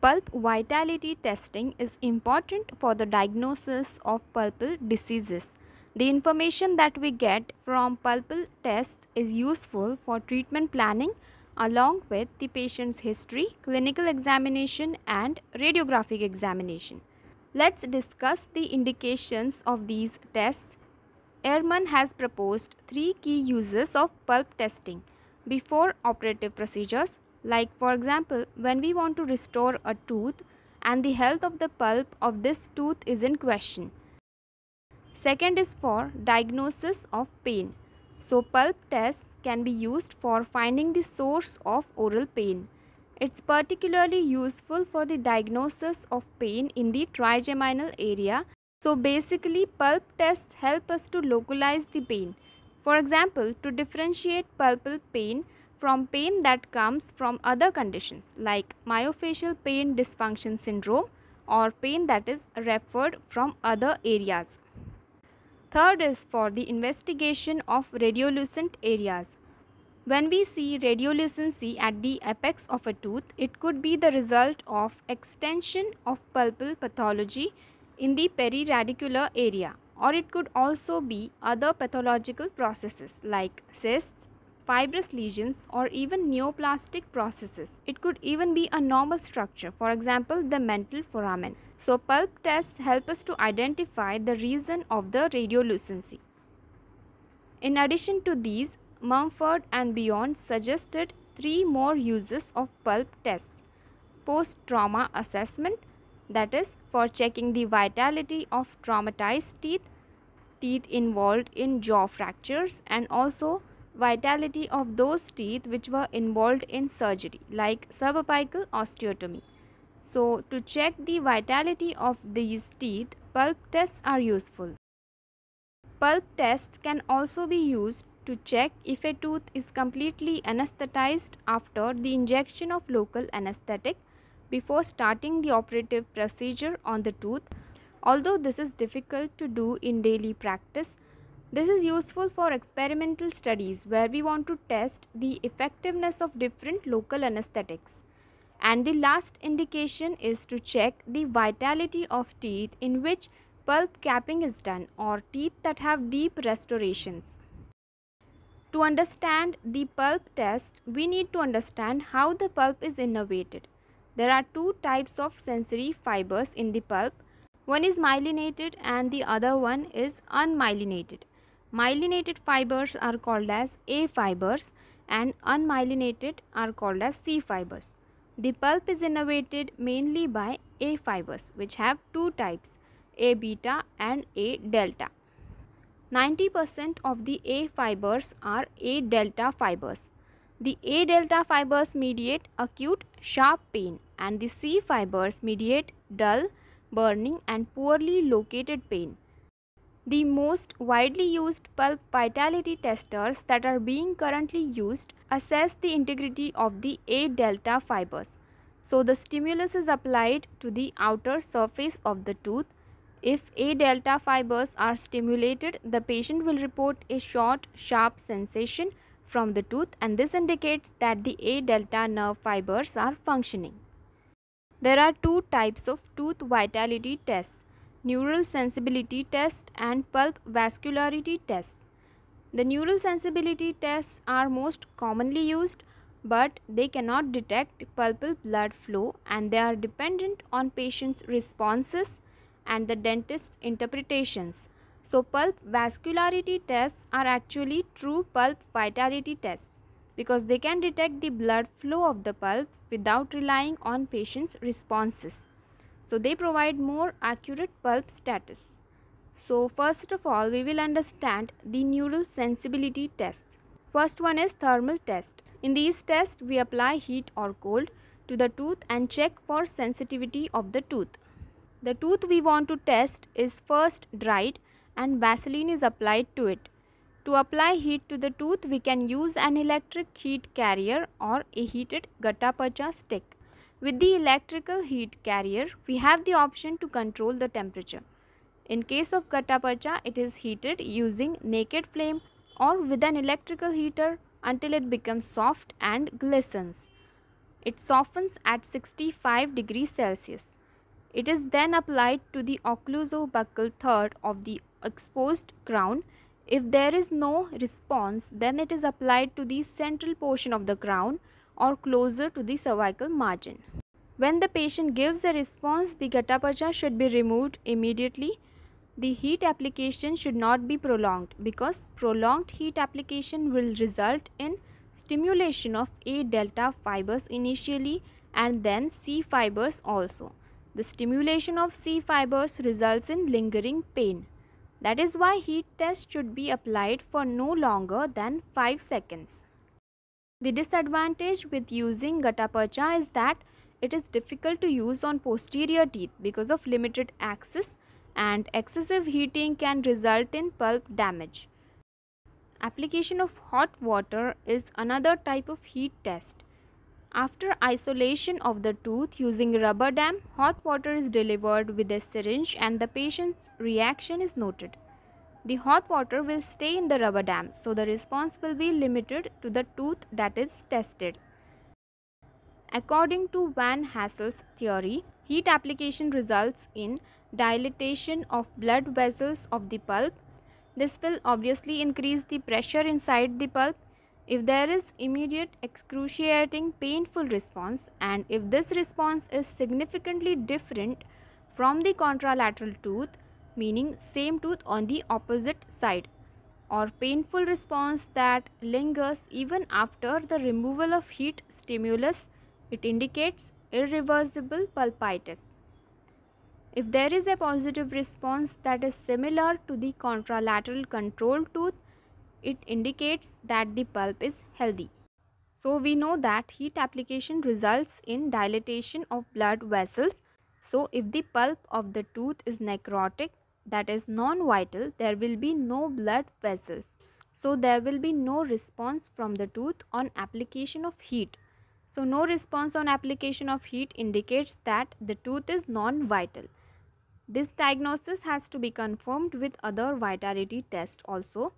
Pulp vitality testing is important for the diagnosis of pulpal diseases. The information that we get from pulpal tests is useful for treatment planning along with the patient's history, clinical examination and radiographic examination. Let's discuss the indications of these tests Ehrman has proposed three key uses of pulp testing before operative procedures like for example when we want to restore a tooth and the health of the pulp of this tooth is in question. Second is for diagnosis of pain. So pulp tests can be used for finding the source of oral pain. It's particularly useful for the diagnosis of pain in the trigeminal area so basically pulp tests help us to localize the pain. For example, to differentiate pulpal pain from pain that comes from other conditions like myofascial pain dysfunction syndrome or pain that is referred from other areas. Third is for the investigation of radiolucent areas. When we see radiolucency at the apex of a tooth, it could be the result of extension of pulpal pathology in the periradicular area or it could also be other pathological processes like cysts, fibrous lesions or even neoplastic processes. It could even be a normal structure, for example, the mental foramen. So pulp tests help us to identify the reason of the radiolucency. In addition to these, Mumford and Beyond suggested three more uses of pulp tests. Post-trauma assessment, that is for checking the vitality of traumatized teeth, teeth involved in jaw fractures and also vitality of those teeth which were involved in surgery like subapical osteotomy. So to check the vitality of these teeth, pulp tests are useful. Pulp tests can also be used to check if a tooth is completely anesthetized after the injection of local anesthetic before starting the operative procedure on the tooth. Although this is difficult to do in daily practice, this is useful for experimental studies where we want to test the effectiveness of different local anesthetics. And the last indication is to check the vitality of teeth in which pulp capping is done or teeth that have deep restorations. To understand the pulp test, we need to understand how the pulp is innervated. There are two types of sensory fibers in the pulp. One is myelinated and the other one is unmyelinated. Myelinated fibers are called as A fibers and unmyelinated are called as C fibers. The pulp is innervated mainly by A fibers which have two types A beta and A delta. 90% of the A fibers are A delta fibers the A delta fibers mediate acute sharp pain and the C fibers mediate dull, burning and poorly located pain. The most widely used pulp vitality testers that are being currently used assess the integrity of the A delta fibers. So the stimulus is applied to the outer surface of the tooth. If A delta fibers are stimulated, the patient will report a short, sharp sensation from the tooth and this indicates that the A delta nerve fibers are functioning. There are two types of tooth vitality tests, neural sensibility test and pulp vascularity test. The neural sensibility tests are most commonly used but they cannot detect pulpal blood flow and they are dependent on patient's responses and the dentist's interpretations. So pulp vascularity tests are actually true pulp vitality tests because they can detect the blood flow of the pulp without relying on patient's responses. So they provide more accurate pulp status. So first of all, we will understand the neural sensibility test. First one is thermal test. In these tests, we apply heat or cold to the tooth and check for sensitivity of the tooth. The tooth we want to test is first dried and Vaseline is applied to it. To apply heat to the tooth, we can use an electric heat carrier or a heated gutta-percha stick. With the electrical heat carrier, we have the option to control the temperature. In case of gutta-percha, it is heated using naked flame or with an electrical heater until it becomes soft and glistens. It softens at 65 degrees Celsius. It is then applied to the occlusobuccal third of the exposed crown. If there is no response, then it is applied to the central portion of the crown or closer to the cervical margin. When the patient gives a response, the gattapacha should be removed immediately. The heat application should not be prolonged because prolonged heat application will result in stimulation of A delta fibers initially and then C fibers also. The stimulation of C fibers results in lingering pain. That is why heat test should be applied for no longer than 5 seconds. The disadvantage with using gutta is that it is difficult to use on posterior teeth because of limited access and excessive heating can result in pulp damage. Application of hot water is another type of heat test. After isolation of the tooth using rubber dam, hot water is delivered with a syringe and the patient's reaction is noted. The hot water will stay in the rubber dam, so the response will be limited to the tooth that is tested. According to Van Hassel's theory, heat application results in dilatation of blood vessels of the pulp. This will obviously increase the pressure inside the pulp if there is immediate, excruciating, painful response and if this response is significantly different from the contralateral tooth, meaning same tooth on the opposite side or painful response that lingers even after the removal of heat stimulus, it indicates irreversible pulpitis. If there is a positive response that is similar to the contralateral control tooth, it indicates that the pulp is healthy. So we know that heat application results in dilatation of blood vessels. So if the pulp of the tooth is necrotic, that is non-vital, there will be no blood vessels. So there will be no response from the tooth on application of heat. So no response on application of heat indicates that the tooth is non-vital. This diagnosis has to be confirmed with other vitality tests also.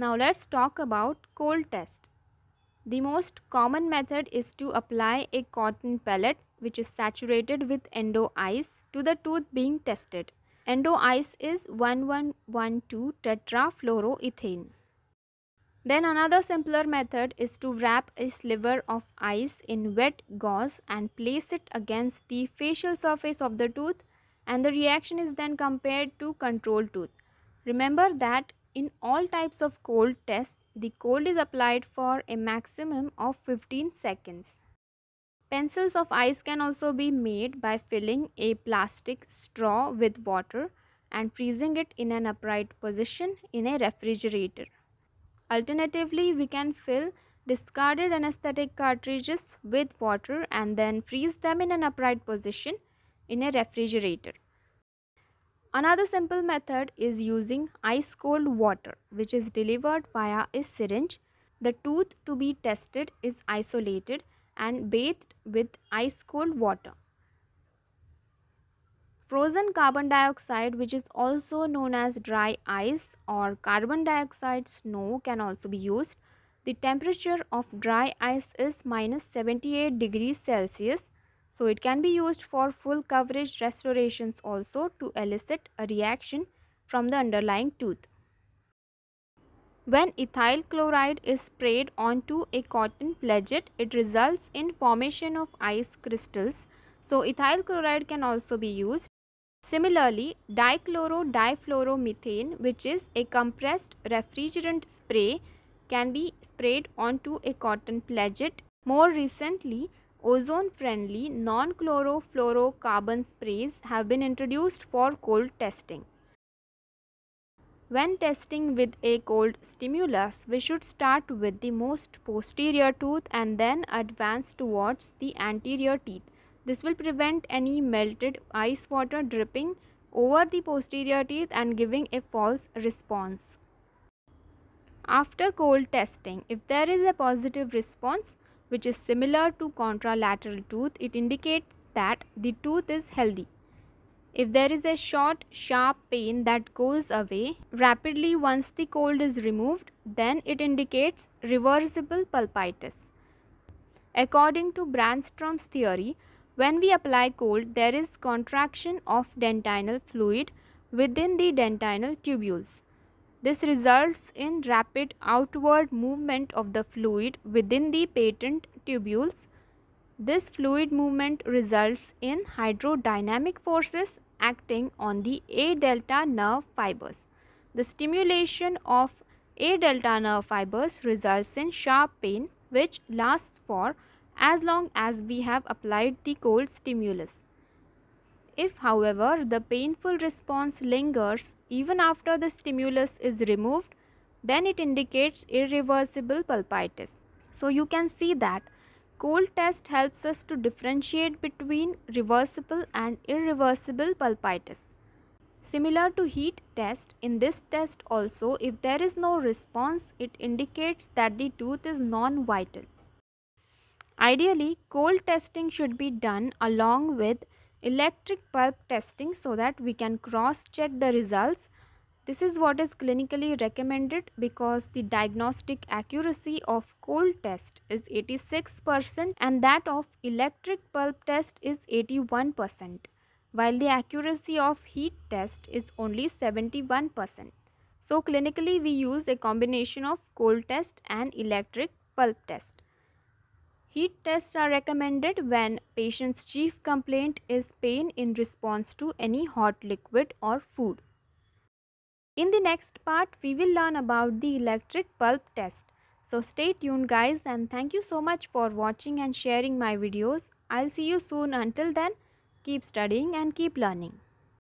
Now let's talk about cold test. The most common method is to apply a cotton pellet which is saturated with endo ice to the tooth being tested. Endo ice is 1112 tetrafluoroethane. Then another simpler method is to wrap a sliver of ice in wet gauze and place it against the facial surface of the tooth and the reaction is then compared to control tooth. Remember that in all types of cold tests, the cold is applied for a maximum of 15 seconds. Pencils of ice can also be made by filling a plastic straw with water and freezing it in an upright position in a refrigerator. Alternatively, we can fill discarded anesthetic cartridges with water and then freeze them in an upright position in a refrigerator. Another simple method is using ice cold water which is delivered via a syringe. The tooth to be tested is isolated and bathed with ice cold water. Frozen carbon dioxide which is also known as dry ice or carbon dioxide snow can also be used. The temperature of dry ice is minus 78 degrees Celsius so it can be used for full coverage restorations also to elicit a reaction from the underlying tooth. When ethyl chloride is sprayed onto a cotton pledget, it results in formation of ice crystals. So ethyl chloride can also be used. Similarly, dichloro-difluoromethane which is a compressed refrigerant spray can be sprayed onto a cotton pledget. More recently, ozone-friendly non-chlorofluorocarbon sprays have been introduced for cold testing. When testing with a cold stimulus, we should start with the most posterior tooth and then advance towards the anterior teeth. This will prevent any melted ice water dripping over the posterior teeth and giving a false response. After cold testing, if there is a positive response, which is similar to contralateral tooth, it indicates that the tooth is healthy. If there is a short, sharp pain that goes away rapidly once the cold is removed, then it indicates reversible pulpitis. According to Brandstrom's theory, when we apply cold, there is contraction of dentinal fluid within the dentinal tubules. This results in rapid outward movement of the fluid within the patent tubules. This fluid movement results in hydrodynamic forces acting on the A delta nerve fibers. The stimulation of A delta nerve fibers results in sharp pain which lasts for as long as we have applied the cold stimulus. If, however, the painful response lingers even after the stimulus is removed, then it indicates irreversible pulpitis. So you can see that cold test helps us to differentiate between reversible and irreversible pulpitis. Similar to heat test, in this test also if there is no response, it indicates that the tooth is non-vital. Ideally, cold testing should be done along with electric pulp testing so that we can cross check the results. This is what is clinically recommended because the diagnostic accuracy of cold test is 86% and that of electric pulp test is 81% while the accuracy of heat test is only 71%. So clinically we use a combination of cold test and electric pulp test. Heat tests are recommended when patient's chief complaint is pain in response to any hot liquid or food. In the next part, we will learn about the electric pulp test. So stay tuned guys and thank you so much for watching and sharing my videos. I'll see you soon. Until then, keep studying and keep learning.